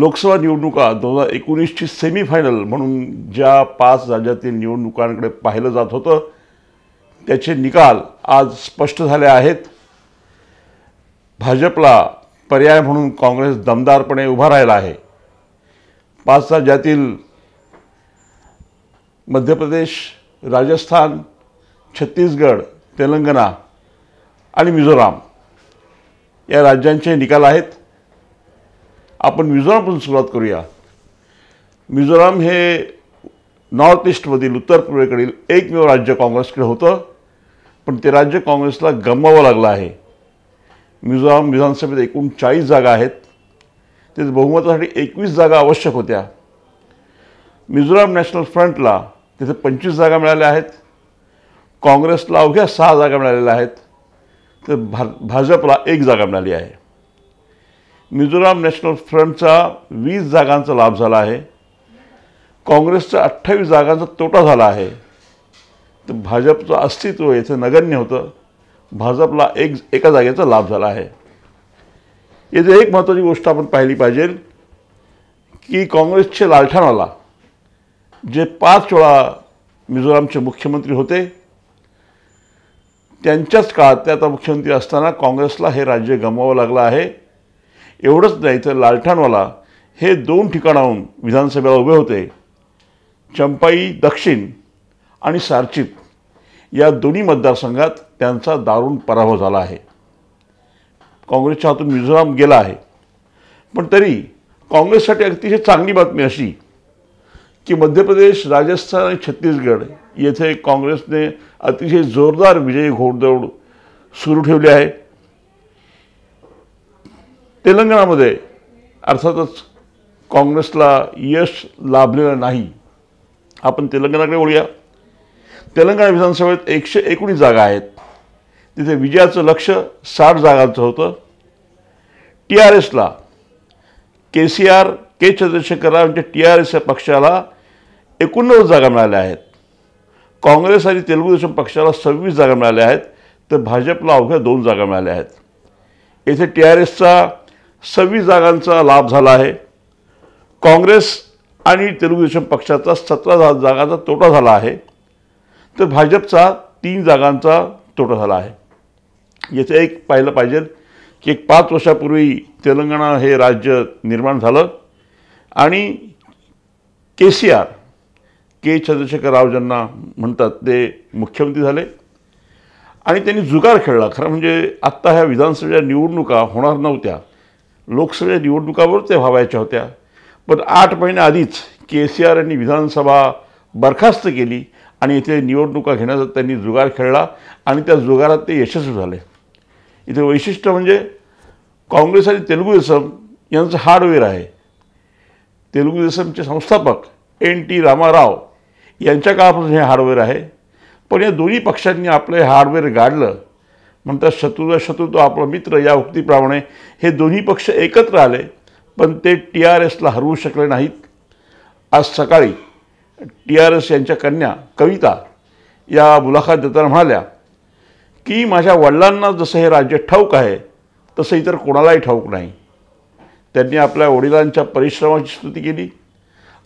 लोकसभा निवडणुका दोन हजार एकोणीसची सेमीफायनल म्हणून ज्या पाच राज्यातील निवडणुकांकडे पाहिलं जात होतं त्याचे निकाल आज स्पष्ट झाले आहेत भाजपला पर्याय म्हणून काँग्रेस दमदारपणे उभा राहिला आहे पाच राज्यातील मध्य प्रदेश राजस्थान छत्तीसगड तेलंगणा आणि मिझोराम या राज्यांचे निकाल आहेत आपण मिझोरामपासून सुरुवात करूया मिझोराम हे नॉर्थ ईस्टमधील उत्तर पूर्वेकडील एकमेव राज्य काँग्रेसकडे होतं पण ते राज्य काँग्रेसला गमवावं लागलं आहे मिझोराम विधानसभेत एकूण चाळीस जागा आहेत ते बहुमतासाठी एकवीस जागा आवश्यक होत्या मिझोराम नॅशनल फ्रंटला तिथे पंचवीस जागा मिळाल्या आहेत काँग्रेसला अवघ्या सहा जागा मिळालेल्या आहेत तर भा भाजपला एक जागा मिळाली आहे मिझोराम नॅशनल फ्रंटचा वीस जागांचा लाभ झाला आहे काँग्रेसचा अठ्ठावीस जागांचा तोटा झाला आहे तर भाजपचं अस्तित्व येथे नगण्य होतं भाजपला एक एका जागेचा लाभ झाला आहे येथे एक महत्त्वाची गोष्ट आपण पाहिली पाहिजे की काँग्रेसचे लालठाणाला जे पाच वेळा मिझोरामचे मुख्यमंत्री होते त्यांच्याच काळात ते आता मुख्यमंत्री असताना काँग्रेसला हे राज्य गमवावं लागलं आहे एवढंच नाही तर लालठाणवाला हे दोन ठिकाणाहून विधानसभेला उभे होते चंपाई दक्षिण आणि सारचित या दोन्ही मतदारसंघात त्यांचा दारुण पराभव झाला आहे काँग्रेसच्या हातून मिझोराम गेला आहे पण तरी काँग्रेससाठी अतिशय चांगली बातमी अशी की मध्य प्रदेश राजस्थान आणि छत्तीसगड येथे काँग्रेसने अतिशय जोरदार विजयी घोडदौड सुरू ठेवली आहे तेलंगणामध्ये अर्थातच काँग्रेसला यश लाभलेलं नाही आपण तेलंगणाकडे वळूया तेलंगणा विधानसभेत एकशे एकोणीस जागा आहेत तिथे विजयाचं लक्ष साठ जागांचं होतं टी आर एसला के सी आर के चंद्रशेखर राव यांच्या टी आर एस या पक्षाला एकोणनव्वद जागा मिळाल्या आहेत काँग्रेस आणि तेलुगू देशम पक्षाला सव्वीस जागा मिळाल्या आहेत तर भाजपला अवघ्या दोन जागा मिळाल्या आहेत येथे टी आर एसचा सव्वीस जागांचा लाभ झाला आहे काँग्रेस आणि तेलुगू देशम पक्षाचा सतरा जागांचा तोटा झाला आहे तर भाजपचा तीन जागांचा तोटा झाला आहे याचं एक पाहिलं पाहिजे की एक पाच वर्षापूर्वी तेलंगणा हे राज्य निर्माण झालं आणि के सी आर के चंद्रशेखर राव ज्यांना म्हणतात ते मुख्यमंत्री झाले आणि त्यांनी जुगार खेळला खरं म्हणजे आत्ता ह्या विधानसभेच्या निवडणुका होणार नव्हत्या लोकसभा निवडणुकावर त्या व्हावायच्या होत्या पण आठ महिन्याआधीच के सी आर यांनी विधानसभा बरखास्त केली आणि इथे निवडणुका घेण्याचा त्यांनी जुगार खेळला आणि त्या जुगारात ते यशस्वी झाले इथे वैशिष्ट्य म्हणजे काँग्रेस आणि तेलुगू देसम यांचं हार्डवेअर आहे तेलुगू देसमचे संस्थापक एन टी रामाराव यांच्या काळापासून हे हार्डवेअर आहे पण या दोन्ही पक्षांनी आपलं हे हार्डवेअर गाडलं म्हणतात शत्रू शत्रू तो आपला मित्र या उक्तीप्रमाणे हे दोन्ही पक्ष एकत्र आले पण ते टी आर एसला हरवू शकले नाहीत आज सकाळी टी आर एस यांच्या कन्या कविता या मुलाखत देताना म्हणाल्या की माझ्या वडिलांना जसं हे राज्य ठाऊक आहे तसं इतर कोणालाही ठाऊक नाही त्यांनी आपल्या वडिलांच्या परिश्रमाची स्तुती केली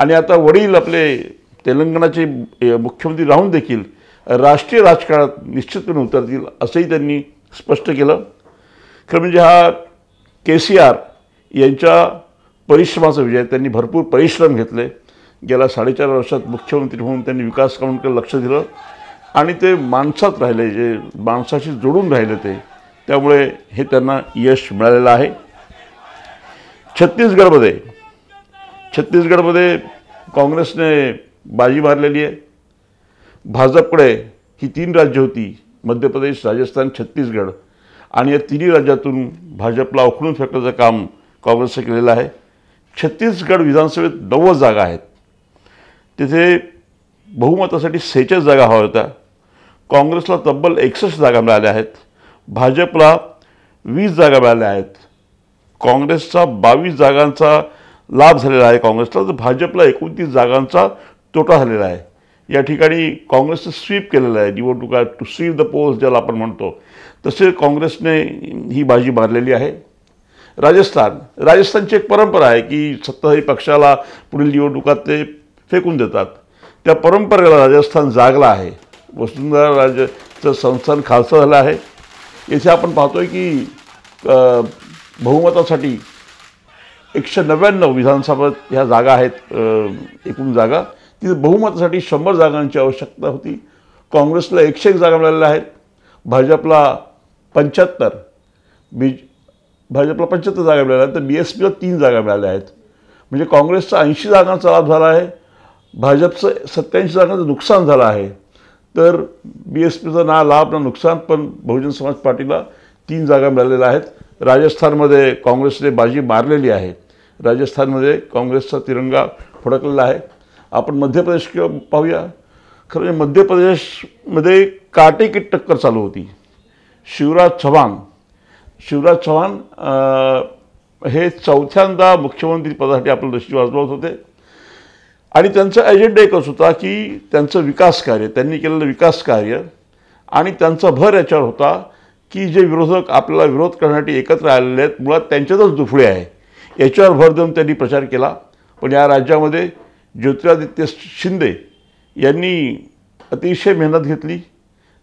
आणि आता वडील आपले तेलंगणाचे मुख्यमंत्री राहून देखील राष्ट्रीय राजकारणात निश्चितपणे उतरतील असंही त्यांनी स्पष्ट केलं खरं म्हणजे हा के सी आर यांच्या परिश्रमाचा विजय त्यांनी भरपूर परिश्रम घेतले गेल्या साडेचार वर्षात मुख्यमंत्री म्हणून त्यांनी विकास कामांकडे लक्ष दिलं आणि ते माणसात राहिले जे माणसाशी जोडून राहिले ते त्यामुळे हे त्यांना यश मिळालेलं आहे छत्तीसगडमध्ये छत्तीसगडमध्ये काँग्रेसने बाजी मारलेली आहे भाजपकडे ही तीन राज्य होती मध्य प्रदेश राजस्थान छत्तीसगड आणि या तिन्ही राज्यातून भाजपला उखडून फेकण्याचं काम काँग्रेसने केलेलं आहे छत्तीसगड विधानसभेत नव्वद जागा आहेत तिथे बहुमतासाठी सेहेचाळीस जागा हव्या होत्या काँग्रेसला तब्बल एकसष्ट जागा मिळाल्या आहेत भाजपला वीस जागा मिळाल्या आहेत काँग्रेसचा बावीस जागांचा लाभ झालेला आहे काँग्रेसला तर भाजपला एकोणतीस जागांचा तोटा झालेला आहे या ठिकाणी काँग्रेसचं स्वीप केलेलं आहे निवडणुका टू स्वीप द पोल्स ज्याला आपण म्हणतो तसे काँग्रेसने ही बाजी मारलेली आहे राजस्थान राजस्थानची एक परंपरा आहे की सत्ताधारी पक्षाला पुढील निवडणुकात ते फेकून देतात त्या परंपरेला राजस्थान जागला आहे वसुंधरा राजचं संस्थान खालसा झालं आहे येथे आपण पाहतोय की बहुमतासाठी एकशे नव्याण्णव विधानसभा ह्या जागा आहेत एकूण जागा तिथे बहुमतासाठी शंभर जागांची आवश्यकता होती काँग्रेसला एकशे एक जागा मिळालेल्या आहेत भाजपला पंच्याहत्तर बी भाजपला पंच्याहत्तर जागा मिळाल्या तर बी एस पीला तीन जागा मिळाल्या आहेत म्हणजे काँग्रेसचा ऐंशी जागांचा लाभ झाला आहे भाजपचं सत्याऐंशी जागांचं नुकसान झालं आहे तर बी एस पीचं ना लाभ ना नुकसान पण बहुजन समाज पार्टीला तीन जागा मिळालेल्या आहेत राजस्थानमध्ये काँग्रेसने बाजी मारलेली आहे राजस्थानमध्ये काँग्रेसचा तिरंगा फडकलेला आहे आपण मध्य प्रदेश किंवा पाहूया खरं म्हणजे मध्य प्रदेशमध्ये काटेकीट टक्कर चालू होती शिवराज चव्हाण शिवराज चव्हाण हे चौथ्यांदा मुख्यमंत्रीपदासाठी आपलं लक्ष वाजवत होते आणि त्यांचा एजेंडा एकच होता की त्यांचं विकास कार्य त्यांनी केलेलं विकास कार्य आणि त्यांचा भर याच्यावर होता की जे विरोधक आपल्याला विरोध करण्यासाठी एकत्र आलेले आहेत मुळात त्यांच्यातच दुफळे आहे याच्यावर भर देऊन त्यांनी प्रचार केला पण या राज्यामध्ये ज्योतिरादित्य शिंदे यांनी अतिशय मेहनत घेतली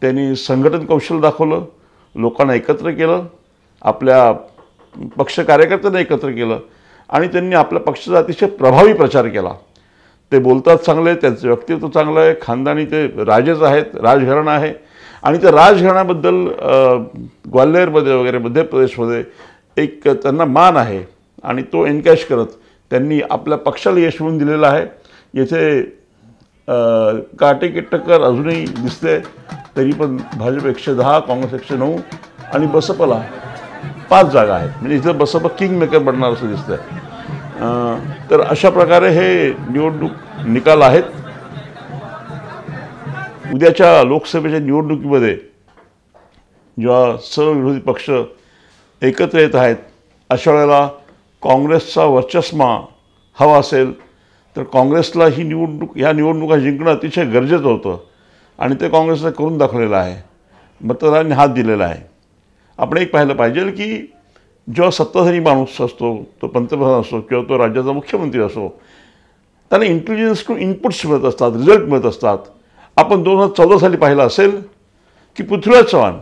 त्यांनी संघटन कौशल्य दाखवलं लोकांना एकत्र केलं आपल्या पक्ष कार्यकर्त्यांना एकत्र केलं आणि त्यांनी आपल्या पक्षाचा अतिशय प्रभावी प्रचार केला ते बोलतात चांगले त्यांचं व्यक्तित्व चांगलं आहे खानदानी ते राजेच आहेत राजघराणं आहे आणि त्या राजघराण्याबद्दल ग्वाल्हेरमध्ये वगैरे मध्य प्रदेशमध्ये एक त्यांना मान आहे आणि तो एनकॅश करत त्यांनी आपल्या पक्षाला यश मिळून दिलेलं आहे याचे काटे किट्टकर अजूनही दिसते तरी पण भाजप एकशे दहा काँग्रेस एकशे नऊ आणि बसपला पाच जागा आहेत म्हणजे इथं बसप किंग मेकर बनणार असं दिसतंय तर अशा प्रकारे हे निवडणूक निकाल आहेत उद्याच्या लोकसभेच्या निवडणुकीमध्ये जेव्हा सर्व विरोधी पक्ष एकत्र येत आहेत अशा वेळेला काँग्रेसचा वर्चस्मा हवा असेल तर काँग्रेसला ही निवडणूक ह्या निवडणुका जिंकणं अतिशय गरजेचं होतं आणि ते काँग्रेसनं करून दाखवलेलं आहे मतदारांनी हात दिलेला आहे आपण एक पाहिलं पाहिजे की जेव्हा सत्ताधारी माणूस असतो तो पंतप्रधान असो किंवा तो राज्याचा मुख्यमंत्री असो त्यांना इंटेलिजन्सकडून इनपुट्स मिळत असतात रिझल्ट मिळत असतात आपण दोन हजार चौदा साली पाहिलं असेल की पृथ्वीराज चव्हाण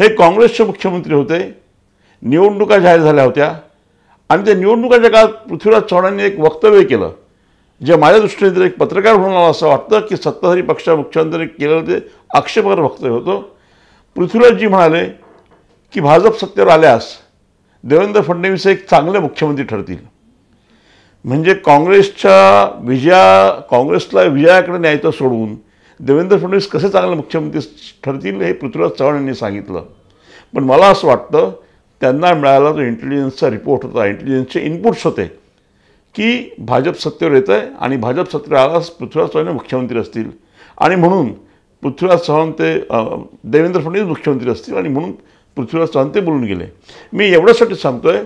हे काँग्रेसचे मुख्यमंत्री होते निवडणुका जाहीर झाल्या होत्या आणि त्या निवडणुकाच्या काळात पृथ्वीराज चव्हाणांनी एक वक्तव्य केलं जे माझ्या दृष्टीने तर एक पत्रकार म्हणून मला असं वाटतं की सत्ताधारी पक्षा मुख्यमंत्री केलेलं ते आक्षेपकर वक्तव्य होतं पृथ्वीराजजी म्हणाले की भाजप सत्तेवर आल्यास देवेंद्र फडणवीस एक चांगले मुख्यमंत्री ठरतील म्हणजे काँग्रेसच्या विजया काँग्रेसला विजयाकडे न्यायचं सोडून देवेंद्र फडणवीस कसे चांगले मुख्यमंत्री ठरतील हे पृथ्वीराज चव्हाण यांनी सांगितलं पण मला असं वाटतं त्यांना मिळाला तो इंटेलिजन्सचा रिपोर्ट होता इंटेलिजन्सचे इनपुट्स होते की भाजप सत्तेवर येत आहे आणि भाजप सत्तेवर आल्यास पृथ्वीराज चव्हाण मुख्यमंत्री असतील आणि म्हणून पृथ्वीराज चव्हाण ते देवेंद्र फडणवीस मुख्यमंत्री असतील आणि म्हणून पृथ्वीराज चव्हाण ते बोलून गेले मी एवढ्यासाठी सांगतो आहे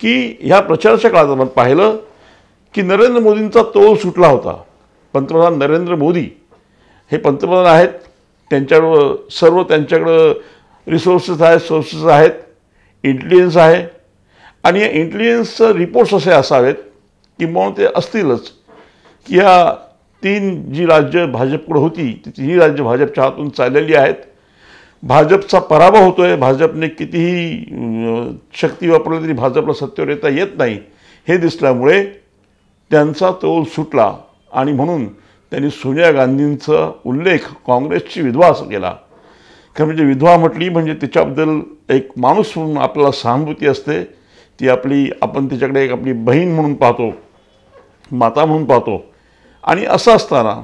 की ह्या प्रचाराच्या काळात आपण पाहिलं की नरेंद्र मोदींचा तोल सुटला होता पंतप्रधान नरेंद्र मोदी हे पंतप्रधान आहेत त्यांच्याकडं सर्व त्यांच्याकडं रिसोर्सेस आहेत सोर्सेस आहेत इंटेलिजन्स आहे आणि या इंटेलिजन्सचं रिपोर्ट्स असे असावेत किंवा ते असतीलच की या तीन जी राज्य भाजपकडं होती ती तिन्ही राज्य भाजपच्या हातून चाललेली आहेत भाजपचा पराभव होतो आहे भाजपने कितीही शक्ती वापरली तरी भाजपला सत्तेवर येता येत नाही हे दिसल्यामुळे त्यांचा तोल सुटला आणि म्हणून त्यांनी सोनिया गांधींचा उल्लेख काँग्रेसची विधवास केला खरं म्हणजे विधवा म्हटली म्हणजे त्याच्याबद्दल एक माणूस म्हणून आपल्याला सहानुभूती असते ती आपली आपण तिच्याकडे एक आपली बहीण म्हणून पाहतो माता म्हणून पाहतो आणि असं असताना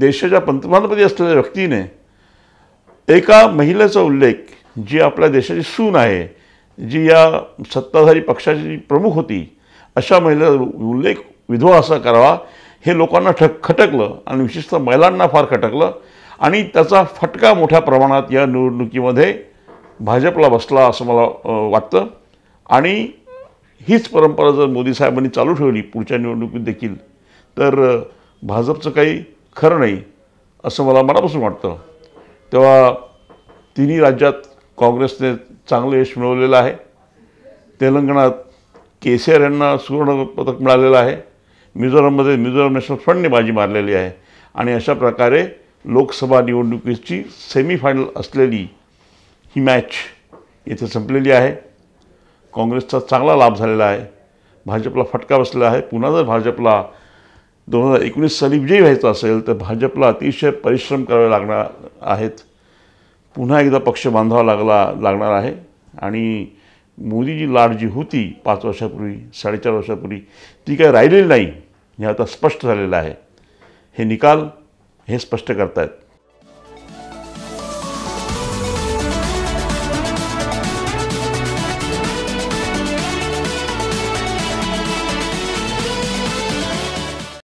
देशाच्या पंतप्रधानपदी असलेल्या व्यक्तीने एका महिलेचा उल्लेख जी आपल्या देशाची सून आहे जी या सत्ताधारी पक्षाची प्रमुख होती अशा महिलेचा उल्लेख विधवा असा करावा हे लोकांना ठक खटकलं आणि विशेषतः महिलांना फार खटकलं आणि त्याचा फटका मोठ्या प्रमाणात या निवडणुकीमध्ये भाजपला बसला असं मला वाटतं आणि हीच परंपरा जर मोदी साहेबांनी चालू ठेवली पुढच्या निवडणुकीत देखील तर भाजपचं काही खरं नाही असं मला मनापासून वाटतं तेव्हा तिन्ही राज्यात काँग्रेसने चांगलं यश मिळवलेलं आहे तेलंगणात केसीआर यांना सुवर्णपदक मिळालेलं आहे मिझोराममध्ये मिझोराम नॅशनल फ्रंटने बाजी मारलेली आहे आणि अशा प्रकारे लोकसभा निवडणुकीची सेमीफायनल असलेली ही मॅच येथे संपलेली आहे काँग्रेसचा चांगला लाभ झालेला आहे भाजपला फटका बसलेला आहे पुन्हा जर भाजपला दोन हजार एकोणीस साली विजयी व्हायचा असेल तर भाजपला अतिशय परिश्रम करावे लागणार आहेत पुन्हा एकदा पक्ष बांधावा लागला लागणार आहे आणि मोदीजी लाट जी होती पाच वर्षापूर्वी साडेचार वर्षापूर्वी ती काय राहिलेली नाही हे आता स्पष्ट झालेलं आहे हे निकाल हे स्पष्ट करतायत